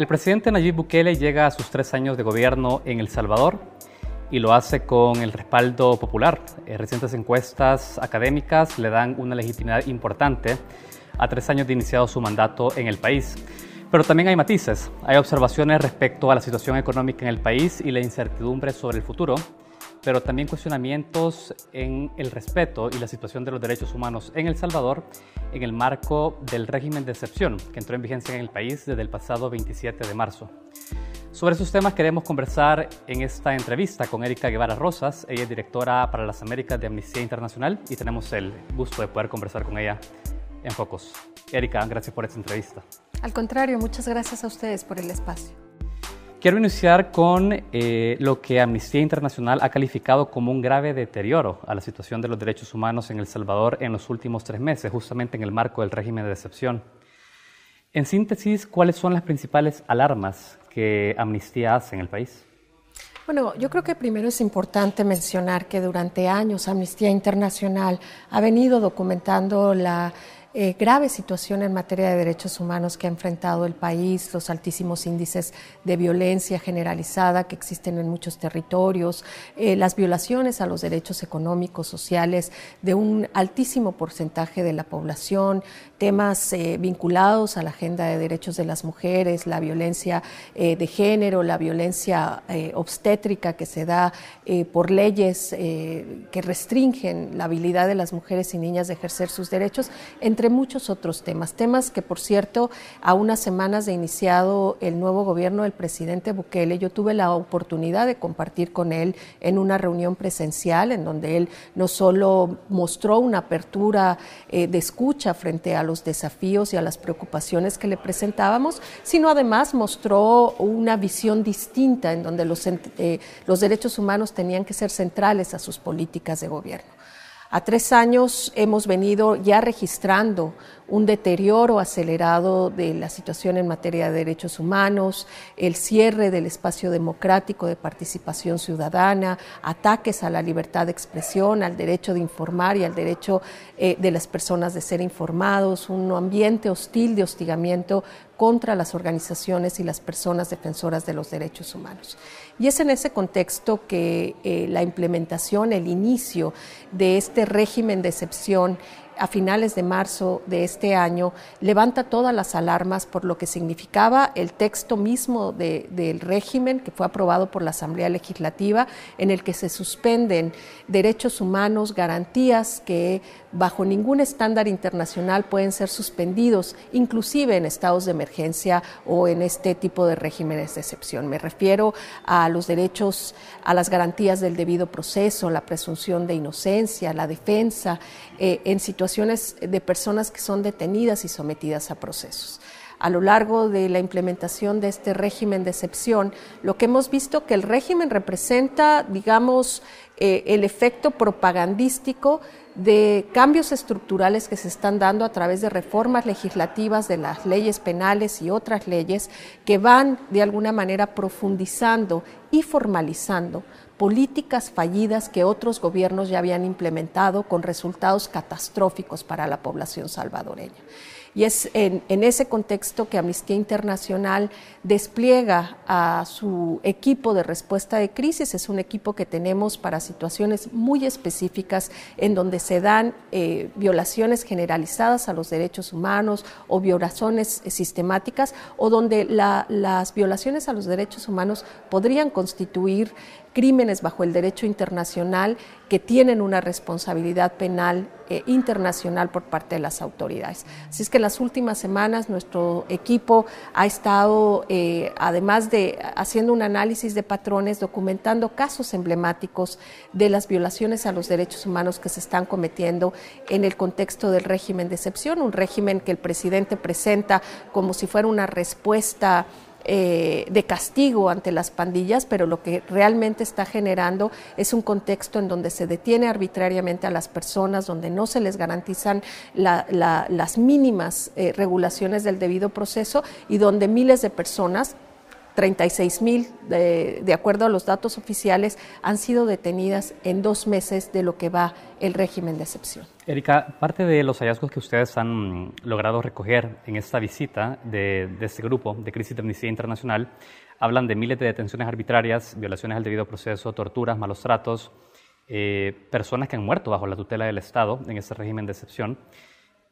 El presidente Nayib Bukele llega a sus tres años de gobierno en El Salvador y lo hace con el respaldo popular. Recientes encuestas académicas le dan una legitimidad importante a tres años de iniciado su mandato en el país. Pero también hay matices, hay observaciones respecto a la situación económica en el país y la incertidumbre sobre el futuro pero también cuestionamientos en el respeto y la situación de los derechos humanos en El Salvador en el marco del régimen de excepción que entró en vigencia en el país desde el pasado 27 de marzo. Sobre esos temas queremos conversar en esta entrevista con Erika Guevara Rosas. Ella es directora para las Américas de Amnistía Internacional y tenemos el gusto de poder conversar con ella en Focos Erika, gracias por esta entrevista. Al contrario, muchas gracias a ustedes por el espacio. Quiero iniciar con eh, lo que Amnistía Internacional ha calificado como un grave deterioro a la situación de los derechos humanos en El Salvador en los últimos tres meses, justamente en el marco del régimen de decepción. En síntesis, ¿cuáles son las principales alarmas que Amnistía hace en el país? Bueno, yo creo que primero es importante mencionar que durante años Amnistía Internacional ha venido documentando la eh, grave situación en materia de derechos humanos que ha enfrentado el país, los altísimos índices de violencia generalizada que existen en muchos territorios, eh, las violaciones a los derechos económicos, sociales de un altísimo porcentaje de la población, temas eh, vinculados a la agenda de derechos de las mujeres, la violencia de género, la violencia obstétrica que se da por leyes que restringen la habilidad de las mujeres y niñas de ejercer sus derechos, entre entre muchos otros temas. Temas que, por cierto, a unas semanas de iniciado el nuevo gobierno del presidente Bukele, yo tuve la oportunidad de compartir con él en una reunión presencial en donde él no solo mostró una apertura eh, de escucha frente a los desafíos y a las preocupaciones que le presentábamos, sino además mostró una visión distinta en donde los, eh, los derechos humanos tenían que ser centrales a sus políticas de gobierno. A tres años hemos venido ya registrando un deterioro acelerado de la situación en materia de derechos humanos, el cierre del espacio democrático de participación ciudadana, ataques a la libertad de expresión, al derecho de informar y al derecho eh, de las personas de ser informados, un ambiente hostil de hostigamiento contra las organizaciones y las personas defensoras de los derechos humanos. Y es en ese contexto que eh, la implementación, el inicio de este régimen de excepción a finales de marzo de este año levanta todas las alarmas por lo que significaba el texto mismo del régimen que fue aprobado por la Asamblea Legislativa, en el que se suspenden derechos humanos, garantías que bajo ningún estándar internacional pueden ser suspendidos, inclusive en estados de emergencia o en este tipo de regímenes de excepción. Me refiero a los derechos, a las garantías del debido proceso, la presunción de inocencia, la defensa eh, en situaciones de personas que son detenidas y sometidas a procesos. A lo largo de la implementación de este régimen de excepción, lo que hemos visto que el régimen representa, digamos, eh, el efecto propagandístico de cambios estructurales que se están dando a través de reformas legislativas de las leyes penales y otras leyes que van de alguna manera profundizando y formalizando políticas fallidas que otros gobiernos ya habían implementado con resultados catastróficos para la población salvadoreña. Y es en, ese contexto que Amnistía Internacional despliega a su equipo de respuesta de crisis. Es un equipo que tenemos para situaciones muy específicas en donde se dan eh, violaciones generalizadas a los derechos humanos o violaciones sistemáticas o donde las violaciones a los derechos humanos podrían constituir crímenes bajo el derecho internacional que tienen una responsabilidad penal eh, internacional por parte de las autoridades. Así es que en las últimas semanas nuestro equipo ha estado, eh, además de haciendo un análisis de patrones, documentando casos emblemáticos de las violaciones a los derechos humanos que se están cometiendo en el contexto del régimen de excepción, un régimen que el presidente presenta como si fuera una respuesta eh, de castigo ante las pandillas, pero lo que realmente está generando es un contexto en donde se detiene arbitrariamente a las personas, donde no se les garantizan las mínimas eh, regulaciones del debido proceso y donde miles de personas 36 mil, de, acuerdo a los datos oficiales, han sido detenidas en dos meses de lo que va el régimen de excepción. Erika, parte de los hallazgos que ustedes han logrado recoger en esta visita de, este grupo de crisis de amnistía internacional hablan de miles de detenciones arbitrarias, violaciones al debido proceso, torturas, malos tratos, eh, personas que han muerto bajo la tutela del Estado en este régimen de excepción.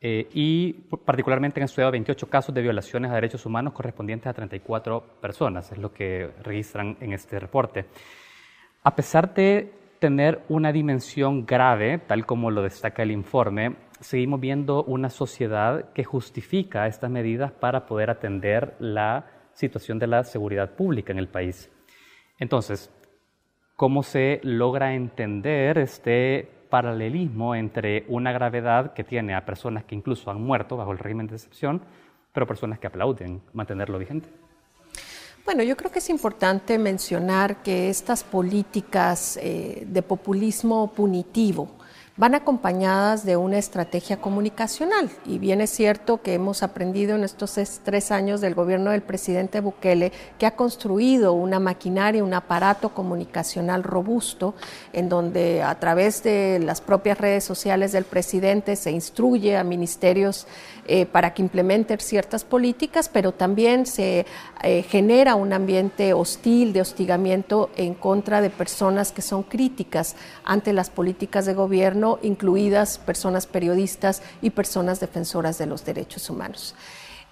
Eh, y particularmente han estudiado 28 casos de violaciones a derechos humanos correspondientes a 34 personas, es lo que registran en este reporte. A pesar de tener una dimensión grave, tal como lo destaca el informe, seguimos viendo una sociedad que justifica estas medidas para poder atender la situación de la seguridad pública en el país. Entonces, ¿cómo se logra entender este paralelismo entre una gravedad que tiene a personas que incluso han muerto bajo el régimen de excepción, pero personas que aplauden mantenerlo vigente. Bueno, yo creo que es importante mencionar que estas políticas eh, de populismo punitivo, van acompañadas de una estrategia comunicacional. Y bien es cierto que hemos aprendido en estos tres años del gobierno del presidente Bukele que ha construido una maquinaria, un aparato comunicacional robusto, en donde a través de las propias redes sociales del presidente se instruye a ministerios eh, para que implementen ciertas políticas, pero también se eh, genera un ambiente hostil de hostigamiento en contra de personas que son críticas ante las políticas de gobierno incluidas personas periodistas y personas defensoras de los derechos humanos.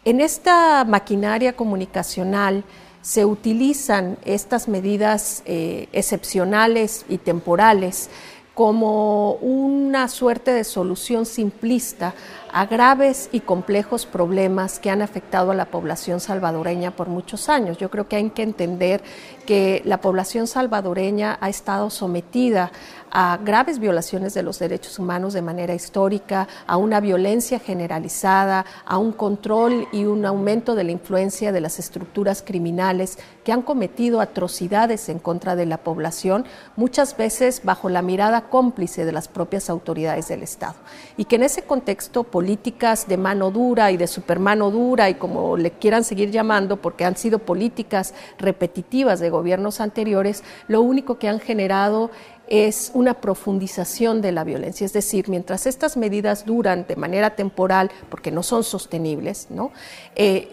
En esta maquinaria comunicacional se utilizan estas medidas eh, excepcionales y temporales como una suerte de solución simplista a graves y complejos problemas que han afectado a la población salvadoreña por muchos años. Yo creo que hay que entender que la población salvadoreña ha estado sometida a graves violaciones de los derechos humanos de manera histórica, a una violencia generalizada, a un control y un aumento de la influencia de las estructuras criminales que han cometido atrocidades en contra de la población, muchas veces bajo la mirada cómplice de las propias autoridades del Estado. Y que en ese contexto político, políticas de mano dura y de supermano dura y como le quieran seguir llamando, porque han sido políticas repetitivas de gobiernos anteriores, lo único que han generado es una profundización de la violencia. Es decir, mientras estas medidas duran de manera temporal, porque no son sostenibles, ¿no? Eh,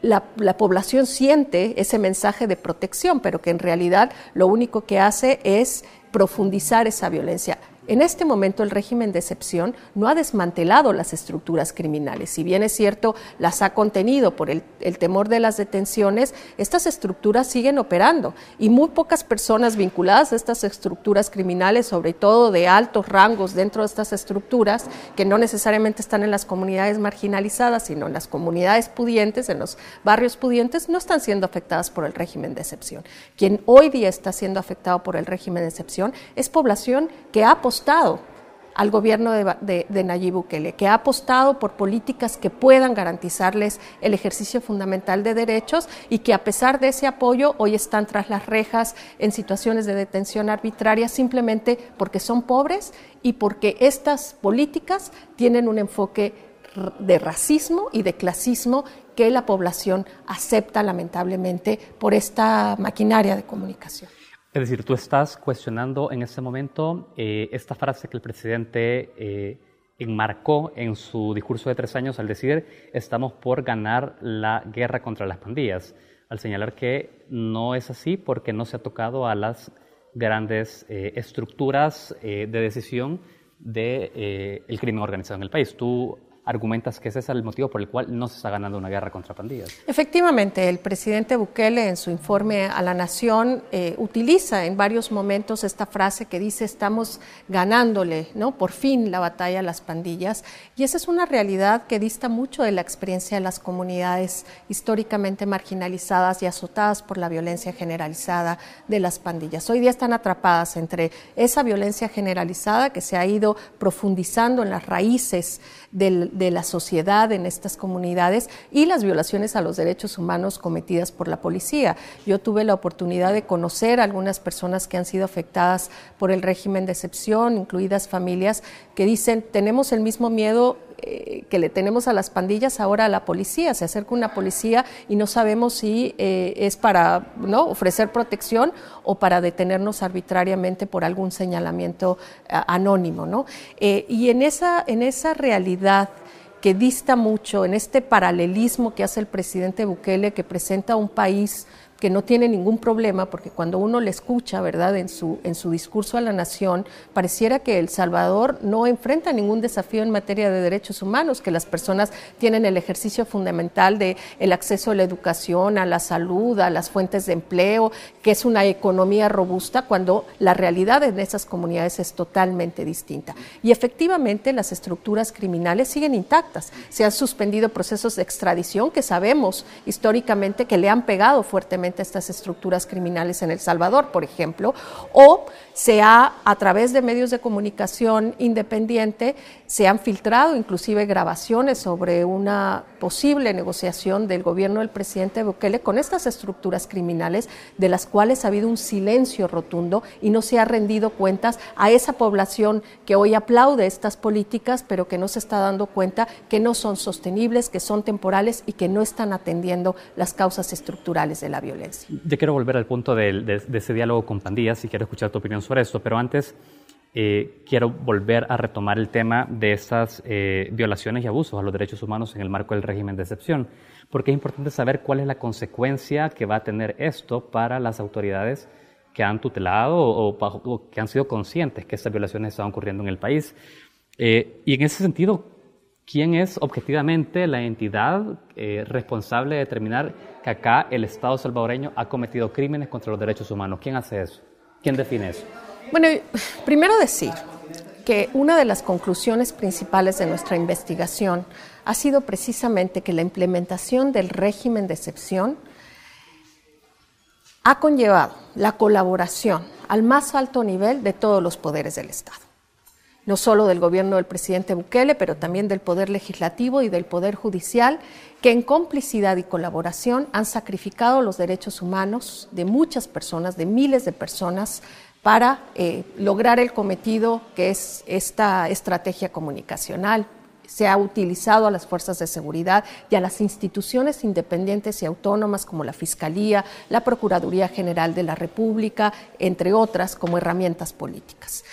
la, la, población siente ese mensaje de protección, pero que en realidad lo único que hace es profundizar esa violencia. En este momento el régimen de excepción no ha desmantelado las estructuras criminales. Si bien es cierto, las ha contenido por el, temor de las detenciones, estas estructuras siguen operando y muy pocas personas vinculadas a estas estructuras criminales, sobre todo de altos rangos dentro de estas estructuras, que no necesariamente están en las comunidades marginalizadas, sino en las comunidades pudientes, en los barrios pudientes, no están siendo afectadas por el régimen de excepción. Quien hoy día está siendo afectado por el régimen de excepción es población que ha apostado al gobierno de, de, Nayib Bukele, que ha apostado por políticas que puedan garantizarles el ejercicio fundamental de derechos y que a pesar de ese apoyo hoy están tras las rejas en situaciones de detención arbitraria simplemente porque son pobres y porque estas políticas tienen un enfoque de racismo y de clasismo que la población acepta lamentablemente por esta maquinaria de comunicación. Es decir, tú estás cuestionando en este momento eh, esta frase que el presidente eh, enmarcó en su discurso de tres años al decir estamos por ganar la guerra contra las pandillas, al señalar que no es así porque no se ha tocado a las grandes eh, estructuras de decisión del de, el crimen organizado en el país. Tú argumentas que ese es el motivo por el cual no se está ganando una guerra contra pandillas. Efectivamente, el presidente Bukele en su informe a la nación eh, utiliza en varios momentos esta frase que dice estamos ganándole, ¿no? Por fin la batalla a las pandillas y esa es una realidad que dista mucho de la experiencia de las comunidades históricamente marginalizadas y azotadas por la violencia generalizada de las pandillas. Hoy día están atrapadas entre esa violencia generalizada que se ha ido profundizando en las raíces de, la sociedad en estas comunidades y las violaciones a los derechos humanos cometidas por la policía. Yo tuve la oportunidad de conocer a algunas personas que han sido afectadas por el régimen de excepción, incluidas familias que dicen, tenemos el mismo miedo eh, que le tenemos a las pandillas, ahora a la policía. Se acerca una policía y no sabemos si eh, es para ¿no? ofrecer protección o para detenernos arbitrariamente por algún señalamiento eh, anónimo. y en esa, en esa realidad que dista mucho, en este paralelismo que hace el presidente Bukele, que presenta un país que no tiene ningún problema, porque cuando uno le escucha, ¿verdad?, en su, en su discurso a la nación, pareciera que El Salvador no enfrenta ningún desafío en materia de derechos humanos, que las personas tienen el ejercicio fundamental de el acceso a la educación, a la salud, a las fuentes de empleo, que es una economía robusta, cuando la realidad en esas comunidades es totalmente distinta. Y efectivamente las estructuras criminales siguen intactas. Se han suspendido procesos de extradición que sabemos históricamente que le han pegado fuertemente estas estructuras criminales en El Salvador, por ejemplo, o se ha, a través de medios de comunicación independiente, se han filtrado inclusive grabaciones sobre una posible negociación del gobierno del presidente Bukele con estas estructuras criminales, de las cuales ha habido un silencio rotundo y no se ha rendido cuentas a esa población que hoy aplaude estas políticas, pero que no se está dando cuenta que no son sostenibles, que son temporales y que no están atendiendo las causas estructurales de la yo quiero volver al punto de, ese diálogo con pandillas y quiero escuchar tu opinión sobre esto, pero antes eh, quiero volver a retomar el tema de estas eh, violaciones y abusos a los derechos humanos en el marco del régimen de excepción, porque es importante saber cuál es la consecuencia que va a tener esto para las autoridades que han tutelado o, que han sido conscientes que estas violaciones están ocurriendo en el país. Eh, y en ese sentido, quién es objetivamente la entidad eh, responsable de determinar que acá el Estado salvadoreño ha cometido crímenes contra los derechos humanos. ¿Quién hace eso? ¿Quién define eso? Bueno, primero decir que una de las conclusiones principales de nuestra investigación ha sido precisamente que la implementación del régimen de excepción ha conllevado la colaboración al más alto nivel de todos los poderes del Estado no solo del gobierno del presidente Bukele, pero también del Poder Legislativo y del Poder Judicial, que en complicidad y colaboración han sacrificado los derechos humanos de muchas personas, de miles de personas, para eh, lograr el cometido que es esta estrategia comunicacional. Se ha utilizado a las fuerzas de seguridad y a las instituciones independientes y autónomas como la Fiscalía, la Procuraduría General de la República, entre otras, como herramientas políticas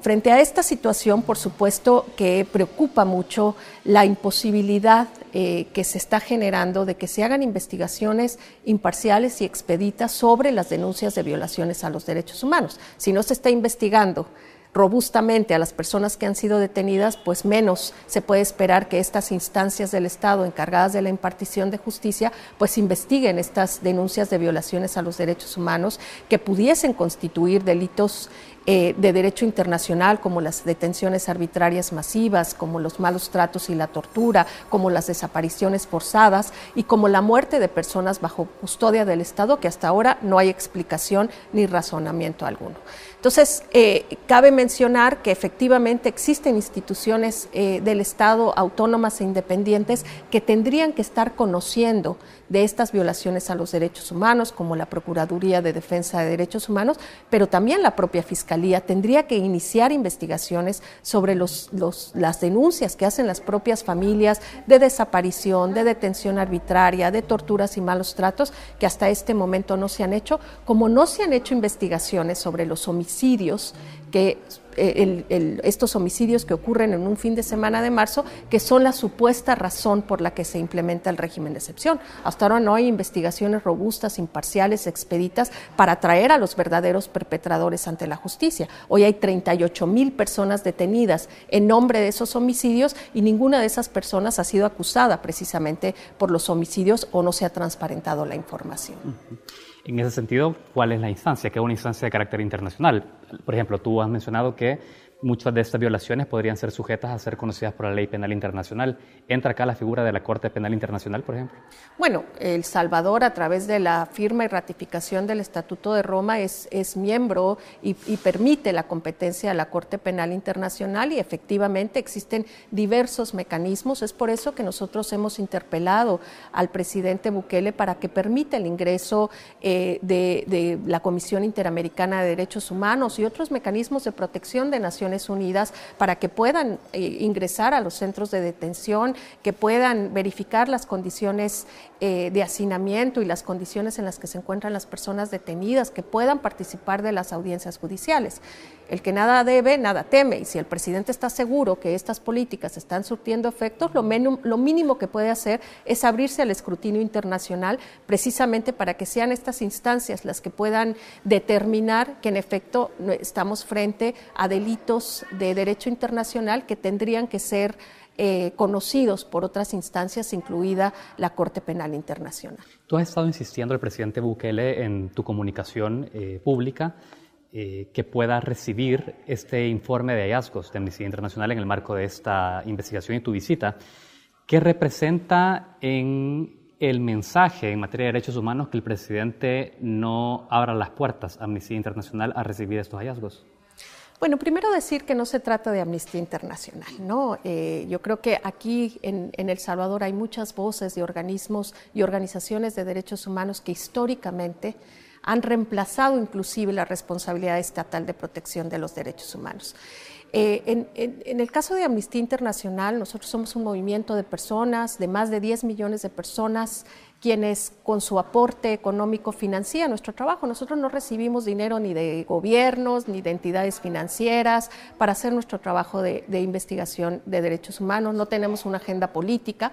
frente a esta situación, por supuesto que preocupa mucho la imposibilidad eh, que se está generando de que se hagan investigaciones imparciales y expeditas sobre las denuncias de violaciones a los derechos humanos. Si no se está investigando robustamente a las personas que han sido detenidas, pues menos se puede esperar que estas instancias del Estado encargadas de la impartición de justicia, pues investiguen estas denuncias de violaciones a los derechos humanos que pudiesen constituir delitos eh, de derecho internacional, como las detenciones arbitrarias masivas, como los malos tratos y la tortura, como las desapariciones forzadas y como la muerte de personas bajo custodia del Estado, que hasta ahora no hay explicación ni razonamiento alguno. Entonces, eh, cabe mencionar que efectivamente existen instituciones eh, del Estado autónomas e independientes que tendrían que estar conociendo de estas violaciones a los derechos humanos, como la Procuraduría de Defensa de Derechos Humanos, pero también la propia Fiscalía tendría que iniciar investigaciones sobre los, las denuncias que hacen las propias familias de desaparición, de detención arbitraria, de torturas y malos tratos, que hasta este momento no se han hecho, como no se han hecho investigaciones sobre los homicidios que eh, estos homicidios que ocurren en un fin de semana de marzo, que son la supuesta razón por la que se implementa el régimen de excepción. Hasta ahora no hay investigaciones robustas, imparciales, expeditas para traer a los verdaderos perpetradores ante la justicia. Hoy hay 38 mil personas detenidas en nombre de esos homicidios y ninguna de esas personas ha sido acusada precisamente por los homicidios o no se ha transparentado la información. En ese sentido, ¿cuál es la instancia? Que es una instancia de carácter internacional. Por ejemplo, tú has mencionado que Muchas de estas violaciones podrían ser sujetas a ser conocidas por la ley penal internacional. ¿Entra acá la figura de la Corte Penal Internacional, por ejemplo? Bueno, El Salvador, a través de la firma y ratificación del Estatuto de Roma, es, miembro y, permite la competencia de la Corte Penal Internacional y efectivamente existen diversos mecanismos. Es por eso que nosotros hemos interpelado al presidente Bukele para que permita el ingreso eh, de, de la Comisión Interamericana de Derechos Humanos y otros mecanismos de protección de naciones Unidas para que puedan eh, ingresar a los centros de detención, que puedan verificar las condiciones eh, de hacinamiento y las condiciones en las que se encuentran las personas detenidas, que puedan participar de las audiencias judiciales. El que nada debe, nada teme. Y si el presidente está seguro que estas políticas están surtiendo efectos, lo, mínimo que puede hacer es abrirse al escrutinio internacional precisamente para que sean estas instancias las que puedan determinar que en efecto estamos frente a delitos de derecho internacional que tendrían que ser eh, conocidos por otras instancias, incluida la Corte Penal Internacional. Tú has estado insistiendo el presidente Bukele en tu comunicación eh, pública eh, que pueda recibir este informe de hallazgos de Amnistía Internacional en el marco de esta investigación y tu visita. ¿Qué representa en el mensaje en materia de derechos humanos que el presidente no abra las puertas a Amnistía Internacional a recibir estos hallazgos? Bueno, primero decir que no se trata de Amnistía Internacional, ¿no? Eh, yo creo que aquí en, El Salvador hay muchas voces de organismos y organizaciones de derechos humanos que históricamente han reemplazado inclusive la responsabilidad estatal de protección de los derechos humanos. Eh, en, el caso de Amnistía Internacional, nosotros somos un movimiento de personas, de más de 10 millones de personas, quienes con su aporte económico financian nuestro trabajo. Nosotros no recibimos dinero ni de gobiernos, ni de entidades financieras para hacer nuestro trabajo de investigación de derechos humanos, no tenemos una agenda política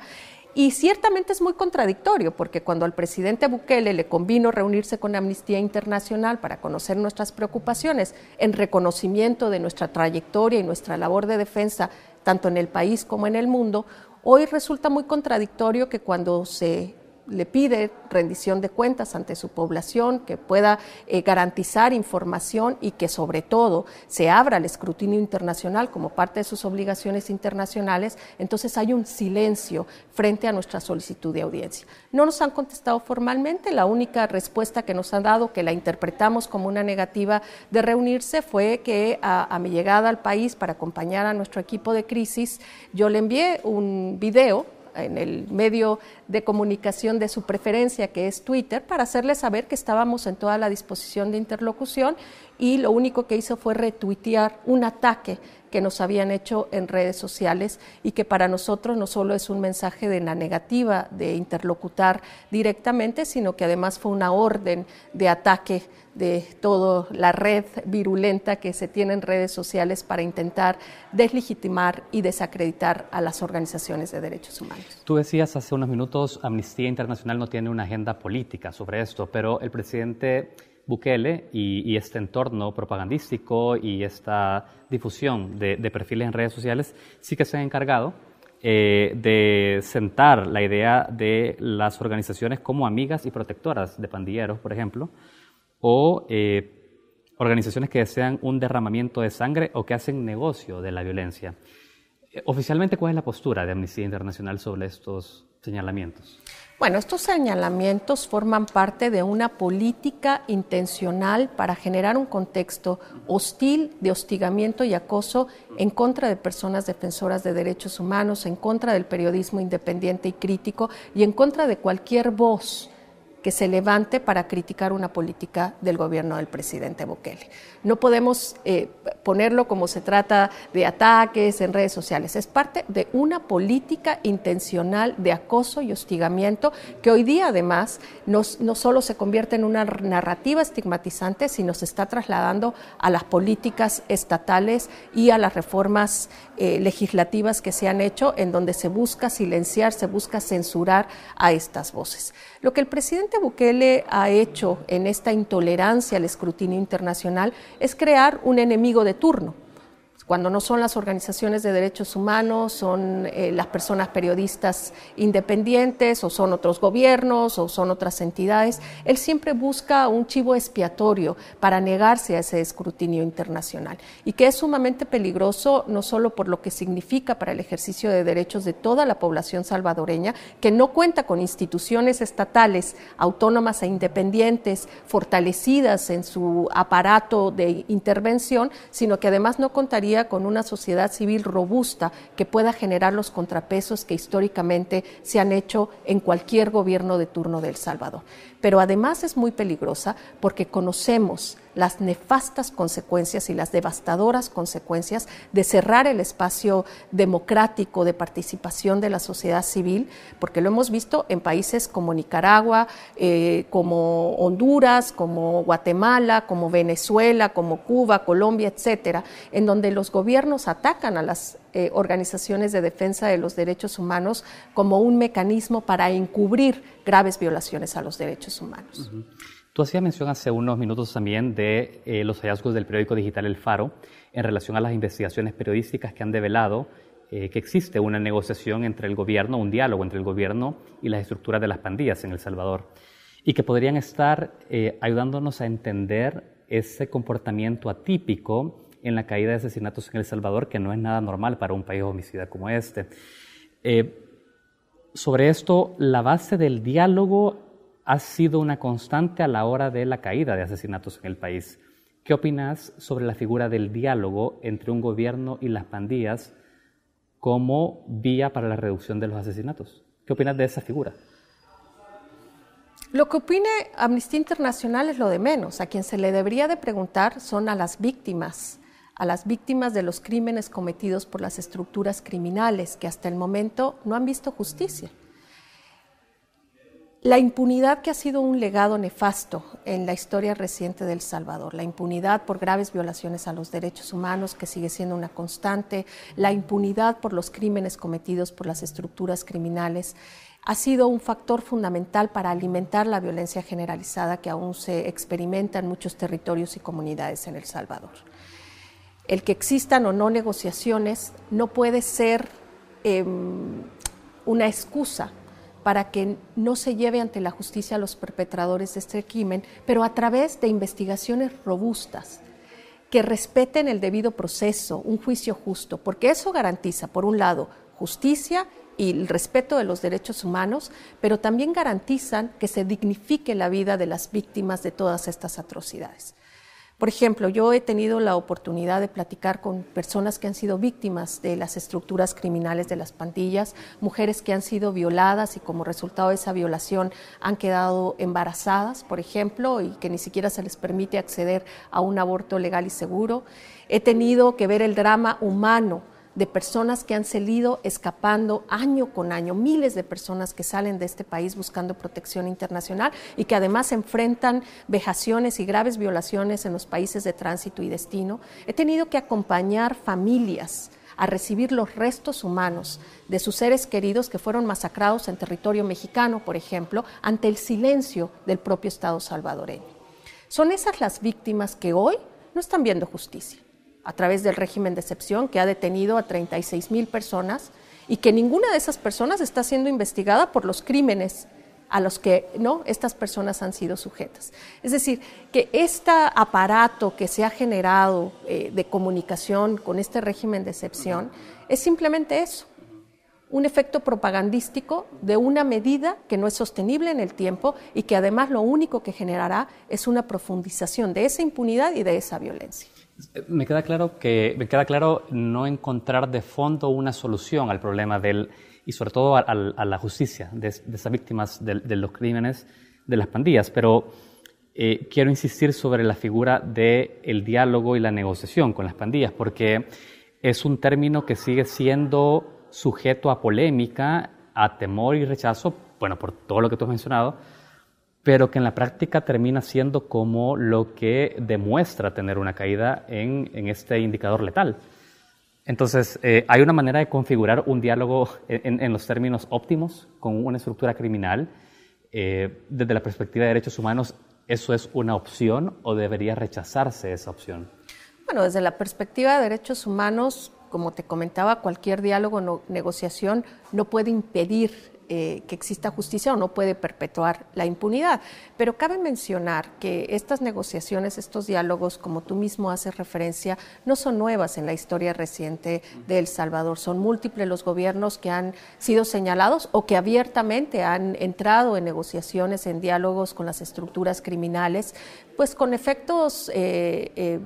y ciertamente es muy contradictorio, porque cuando al presidente Bukele le convino reunirse con Amnistía Internacional para conocer nuestras preocupaciones en reconocimiento de nuestra trayectoria y nuestra labor de defensa, tanto en el país como en el mundo, hoy resulta muy contradictorio que cuando se le pide rendición de cuentas ante su población, que pueda eh, garantizar información y que sobre todo se abra el escrutinio internacional como parte de sus obligaciones internacionales, entonces hay un silencio frente a nuestra solicitud de audiencia. No nos han contestado formalmente, la única respuesta que nos han dado, que la interpretamos como una negativa de reunirse, fue que a mi llegada al país para acompañar a nuestro equipo de crisis, yo le envié un video en el medio de comunicación de su preferencia, que es Twitter, para hacerle saber que estábamos en toda la disposición de interlocución y lo único que hizo fue retuitear un ataque que nos habían hecho en redes sociales y que para nosotros no solo es un mensaje de la negativa de interlocutar directamente, sino que además fue una orden de ataque de toda la red virulenta que se tiene en redes sociales para intentar deslegitimar y desacreditar a las organizaciones de derechos humanos. Tú decías hace unos minutos, Amnistía Internacional no tiene una agenda política sobre esto, pero el presidente Bukele y, este entorno propagandístico y esta difusión de, perfiles en redes sociales sí que se han encargado eh, de sentar la idea de las organizaciones como amigas y protectoras de pandilleros, por ejemplo, o eh, organizaciones que desean un derramamiento de sangre o que hacen negocio de la violencia. Eh, oficialmente, ¿cuál es la postura de Amnistía Internacional sobre estos señalamientos? Bueno, estos señalamientos forman parte de una política intencional para generar un contexto hostil de hostigamiento y acoso en contra de personas defensoras de derechos humanos, en contra del periodismo independiente y crítico y en contra de cualquier voz que se levante para criticar una política del gobierno del presidente Bukele. No podemos eh, ponerlo como se trata de ataques en redes sociales. Es parte de una política intencional de acoso y hostigamiento que hoy día además no, solo se convierte en una narrativa estigmatizante, sino se está trasladando a las políticas estatales y a las reformas eh, legislativas que se han hecho en donde se busca silenciar, se busca censurar a estas voces. Lo que el presidente Bukele ha hecho en esta intolerancia al escrutinio internacional es crear un enemigo de turno cuando no son las organizaciones de derechos humanos, son eh, las personas periodistas independientes o son otros gobiernos o son otras entidades. Él siempre busca un chivo expiatorio para negarse a ese escrutinio internacional y que es sumamente peligroso no solo por lo que significa para el ejercicio de derechos de toda la población salvadoreña, que no cuenta con instituciones estatales autónomas e independientes fortalecidas en su aparato de intervención, sino que además no contaría con una sociedad civil robusta que pueda generar los contrapesos que históricamente se han hecho en cualquier gobierno de turno del Salvador. Pero además es muy peligrosa porque conocemos las nefastas consecuencias y las devastadoras consecuencias de cerrar el espacio democrático de participación de la sociedad civil, porque lo hemos visto en países como Nicaragua, eh, como Honduras, como Guatemala, como Venezuela, como Cuba, Colombia, etcétera, en donde los gobiernos atacan a las eh, organizaciones de defensa de los derechos humanos como un mecanismo para encubrir graves violaciones a los derechos humanos. Tú hacías mención hace unos minutos también de eh, los hallazgos del periódico digital El Faro en relación a las investigaciones periodísticas que han develado eh, que existe una negociación entre el gobierno, un diálogo entre el gobierno y las estructuras de las pandillas en El Salvador, y que podrían estar eh, ayudándonos a entender ese comportamiento atípico en la caída de asesinatos en El Salvador, que no es nada normal para un país homicida como este. sobre esto, la base del diálogo ha sido una constante a la hora de la caída de asesinatos en el país. ¿Qué opinas sobre la figura del diálogo entre un gobierno y las pandillas como vía para la reducción de los asesinatos? ¿Qué opinas de esa figura? Lo que opine Amnistía Internacional es lo de menos. A quien se le debería de preguntar son a las víctimas, a las víctimas de los crímenes cometidos por las estructuras criminales que hasta el momento no han visto justicia. La impunidad que ha sido un legado nefasto en la historia reciente de El Salvador, la impunidad por graves violaciones a los derechos humanos que sigue siendo una constante, la impunidad por los crímenes cometidos por las estructuras criminales, ha sido un factor fundamental para alimentar la violencia generalizada que aún se experimenta en muchos territorios y comunidades en El Salvador. El que existan o no negociaciones no puede ser em, una excusa para que no se lleve ante la justicia a los perpetradores de este crimen, pero a través de investigaciones robustas que respeten el debido proceso, un juicio justo, porque eso garantiza, por un lado, justicia y el respeto de los derechos humanos, pero también garantizan que se dignifique la vida de las víctimas de todas estas atrocidades. Por ejemplo, yo he tenido la oportunidad de platicar con personas que han sido víctimas de las estructuras criminales de las pandillas, mujeres que han sido violadas y como resultado de esa violación han quedado embarazadas, por ejemplo, y que ni siquiera se les permite acceder a un aborto legal y seguro. He tenido que ver el drama humano de personas que han salido escapando año con año, miles de personas que salen de este país buscando protección internacional y que además enfrentan vejaciones y graves violaciones en los países de tránsito y destino. He tenido que acompañar familias a recibir los restos humanos de sus seres queridos que fueron masacrados en territorio mexicano, por ejemplo, ante el silencio del propio Estado salvadoreño. Son esas las víctimas que hoy no están viendo justicia a través del régimen de excepción que ha detenido a 36 mil personas y que ninguna de esas personas está siendo investigada por los crímenes a los que no estas personas han sido sujetas. Es decir, que este aparato que se ha generado eh, de comunicación con este régimen de excepción es simplemente eso, un efecto propagandístico de una medida que no es sostenible en el tiempo y que además lo único que generará es una profundización de esa impunidad y de esa violencia. Me queda claro que no encontrar de fondo una solución al problema y sobre todo a, la justicia de, esas víctimas de, los crímenes de las pandillas, pero eh, quiero insistir sobre la figura del diálogo y la negociación con las pandillas, porque es un término que sigue siendo sujeto a polémica, a temor y rechazo, bueno, por todo lo que tú has mencionado, pero que en la práctica termina siendo como lo que demuestra tener una caída en, este indicador letal. Entonces, eh, hay una manera de configurar un diálogo en, los términos óptimos con una estructura criminal. Eh, desde la perspectiva de derechos humanos, ¿eso es una opción o debería rechazarse esa opción? Bueno, desde la perspectiva de derechos humanos, como te comentaba, cualquier diálogo o negociación no puede impedir eh, que exista justicia o no puede perpetuar la impunidad. Pero cabe mencionar que estas negociaciones, estos diálogos, como tú mismo haces referencia, no son nuevas en la historia reciente de El Salvador. Son múltiples los gobiernos que han sido señalados o que abiertamente han entrado en negociaciones, en diálogos con las estructuras criminales, pues con efectos eh, eh,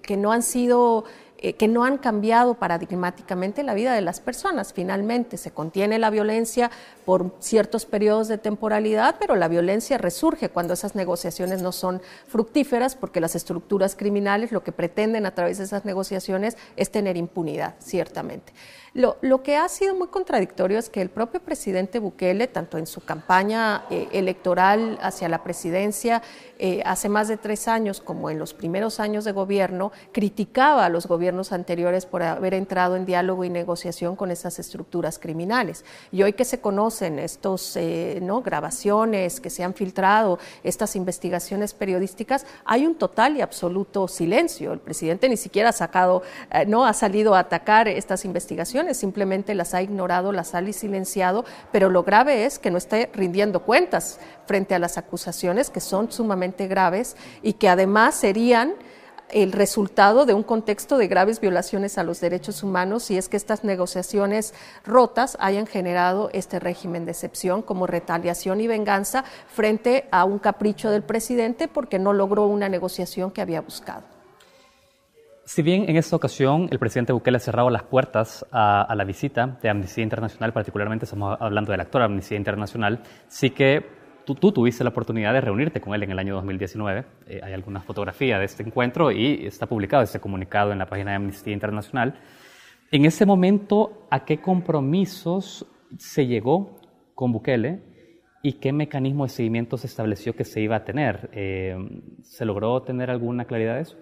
que no han sido eh, que no han cambiado paradigmáticamente la vida de las personas. Finalmente, se contiene la violencia por ciertos periodos de temporalidad, pero la violencia resurge cuando esas negociaciones no son fructíferas, porque las estructuras criminales lo que pretenden a través de esas negociaciones es tener impunidad, ciertamente. Lo, que ha sido muy contradictorio es que el propio presidente Bukele, tanto en su campaña eh, electoral hacia la presidencia eh, hace más de tres años como en los primeros años de gobierno, criticaba a los gobiernos gobiernos anteriores por haber entrado en diálogo y negociación con esas estructuras criminales. Y hoy que se conocen estos eh, ¿no? grabaciones, que se han filtrado estas investigaciones periodísticas, hay un total y absoluto silencio. El presidente ni siquiera ha sacado, eh, no ha salido a atacar estas investigaciones, simplemente las ha ignorado, las ha silenciado, pero lo grave es que no esté rindiendo cuentas frente a las acusaciones que son sumamente graves y que además serían el resultado de un contexto de graves violaciones a los derechos humanos y es que estas negociaciones rotas hayan generado este régimen de excepción como retaliación y venganza frente a un capricho del presidente porque no logró una negociación que había buscado. Si bien en esta ocasión el presidente Bukele ha cerrado las puertas a, la visita de Amnistía Internacional, particularmente estamos hablando del actor Amnistía Internacional, sí que tú, tuviste la oportunidad de reunirte con él en el año 2019. Eh, hay algunas fotografías de este encuentro y está publicado este comunicado en la página de Amnistía Internacional. En ese momento, ¿a qué compromisos se llegó con Bukele y qué mecanismo de seguimiento se estableció que se iba a tener? Eh, ¿Se logró tener alguna claridad de eso?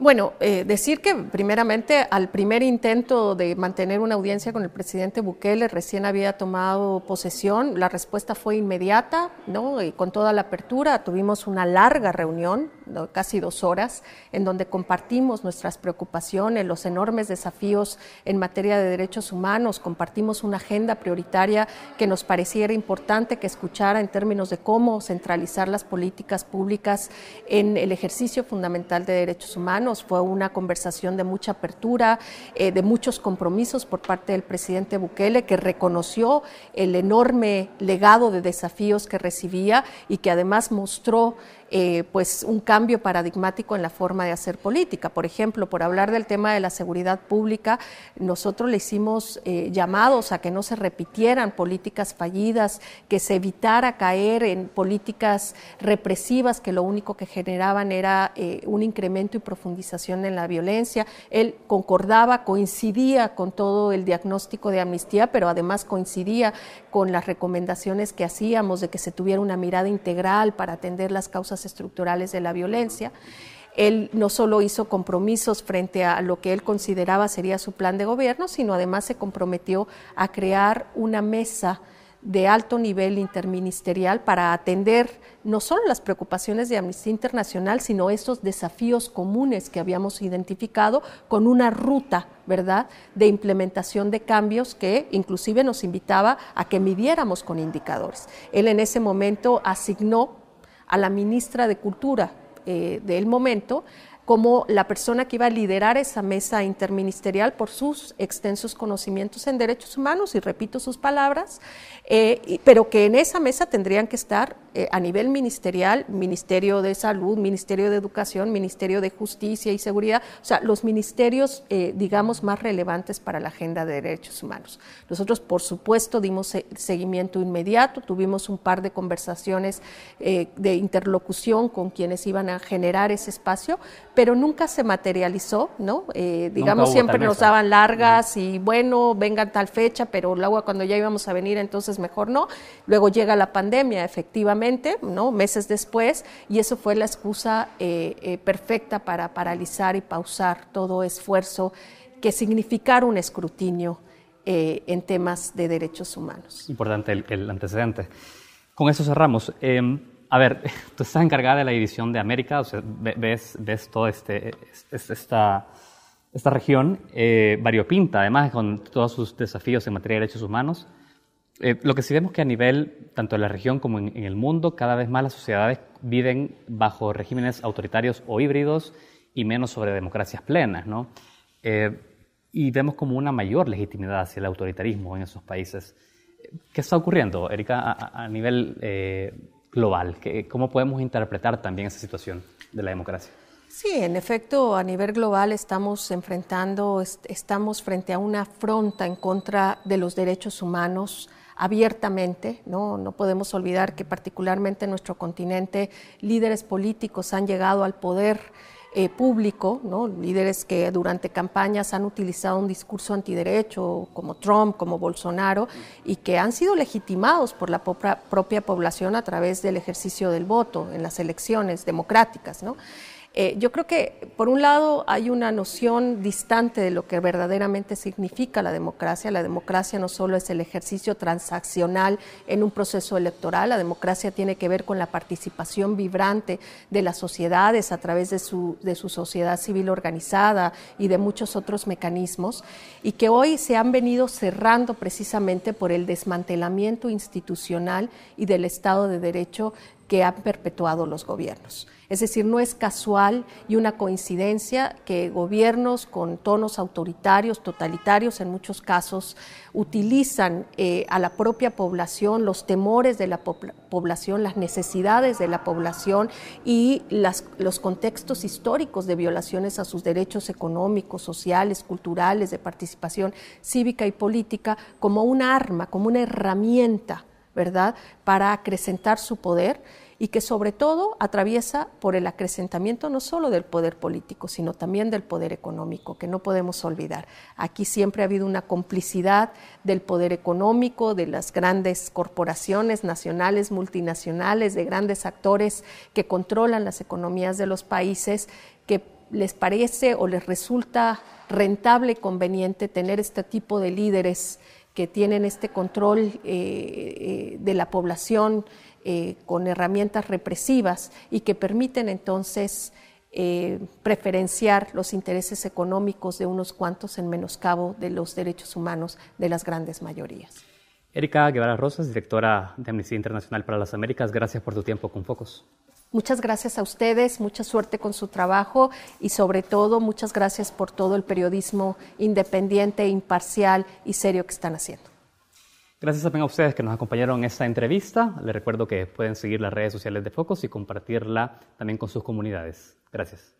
Bueno, eh, decir que primeramente al primer intento de mantener una audiencia con el presidente Bukele recién había tomado posesión, la respuesta fue inmediata, ¿no? Y con toda la apertura tuvimos una larga reunión casi dos horas, en donde compartimos nuestras preocupaciones, los enormes desafíos en materia de derechos humanos, compartimos una agenda prioritaria que nos pareciera importante que escuchara en términos de cómo centralizar las políticas públicas en el ejercicio fundamental de derechos humanos. Fue una conversación de mucha apertura, eh, de muchos compromisos por parte del presidente Bukele, que reconoció el enorme legado de desafíos que recibía y que además mostró eh, pues un cambio paradigmático en la forma de hacer política. Por ejemplo, por hablar del tema de la seguridad pública, nosotros le hicimos eh, llamados a que no se repitieran políticas fallidas, que se evitara caer en políticas represivas que lo único que generaban era eh, un incremento y profundización en la violencia. Él concordaba, coincidía con todo el diagnóstico de amnistía, pero además coincidía con las recomendaciones que hacíamos de que se tuviera una mirada integral para atender las causas estructurales de la violencia. Él no solo hizo compromisos frente a lo que él consideraba sería su plan de gobierno, sino además se comprometió a crear una mesa de alto nivel interministerial para atender no solo las preocupaciones de Amnistía Internacional, sino esos desafíos comunes que habíamos identificado con una ruta, ¿verdad?, de implementación de cambios que inclusive nos invitaba a que midiéramos con indicadores. Él en ese momento asignó a la ministra de Cultura eh, del momento, como la persona que iba a liderar esa mesa interministerial por sus extensos conocimientos en derechos humanos, y repito sus palabras, eh, pero que en esa mesa tendrían que estar eh, a nivel ministerial, Ministerio de Salud, Ministerio de Educación, Ministerio de Justicia y Seguridad, o sea, los ministerios, eh, digamos, más relevantes para la agenda de derechos humanos. Nosotros, por supuesto, dimos seguimiento inmediato, tuvimos un par de conversaciones de interlocución con quienes iban a generar ese espacio, pero nunca se materializó, ¿no? Eh, digamos, siempre nos daban largas y bueno, vengan tal fecha, pero el agua cuando ya íbamos a venir, entonces mejor no. Luego llega la pandemia, efectivamente, ¿no? Meses después, y eso fue la excusa eh, eh, perfecta para paralizar y pausar todo esfuerzo que significara un escrutinio en temas de derechos humanos. Importante el, antecedente. Con eso cerramos. Em, a ver, tú estás encargada de la división de América, o sea, ves, toda este, esta, esta región eh, variopinta, además, con todos sus desafíos en materia de derechos humanos. Eh, lo que sí vemos que a nivel tanto de la región como en, el mundo, cada vez más las sociedades viven bajo regímenes autoritarios o híbridos y menos sobre democracias plenas, ¿no? Eh, y vemos como una mayor legitimidad hacia el autoritarismo en esos países. ¿Qué está ocurriendo, Erika, a, a nivel eh, global? ¿Cómo podemos interpretar también esa situación de la democracia? Sí, en efecto, a nivel global estamos enfrentando, estamos frente a una afronta en contra de los derechos humanos abiertamente, ¿no? No podemos olvidar que particularmente en nuestro continente líderes políticos han llegado al poder eh, público, líderes que durante campañas han utilizado un discurso antiderecho, como Trump, como Bolsonaro, y que han sido legitimados por la propia población a través del ejercicio del voto en las elecciones democráticas. ¿no? Eh, yo creo que, por un lado, hay una noción distante de lo que verdaderamente significa la democracia. La democracia no solo es el ejercicio transaccional en un proceso electoral, la democracia tiene que ver con la participación vibrante de las sociedades a través de de su sociedad civil organizada y de muchos otros mecanismos, y que hoy se han venido cerrando precisamente por el desmantelamiento institucional y del Estado de Derecho que han perpetuado los gobiernos. Es decir, no es casual y una coincidencia que gobiernos con tonos autoritarios, totalitarios en muchos casos, utilizan eh, a la propia población, los temores de la población, las necesidades de la población y los contextos históricos de violaciones a sus derechos económicos, sociales, culturales, de participación cívica y política, como un arma, como una herramienta ¿verdad? Para acrecentar su poder y que sobre todo atraviesa por el acrecentamiento no solo del poder político, sino también del poder económico, que no podemos olvidar. Aquí siempre ha habido una complicidad del poder económico, de las grandes corporaciones nacionales, multinacionales, de grandes actores que controlan las economías de los países, que les parece o les resulta rentable y conveniente tener este tipo de líderes que tienen este control eh, eh, de la población eh, con herramientas represivas y que permiten entonces preferenciar los intereses económicos de unos cuantos en menoscabo de los derechos humanos de las grandes mayorías. Erika Guevara Rosas, directora de Amnistía Internacional para las Américas, gracias por tu tiempo con Focos. Muchas gracias a ustedes, mucha suerte con su trabajo y sobre todo muchas gracias por todo el periodismo independiente, imparcial y serio que están haciendo. Gracias también a ustedes que nos acompañaron en esta entrevista. Les recuerdo que pueden seguir las redes sociales de focos y compartirla también con sus comunidades. Gracias.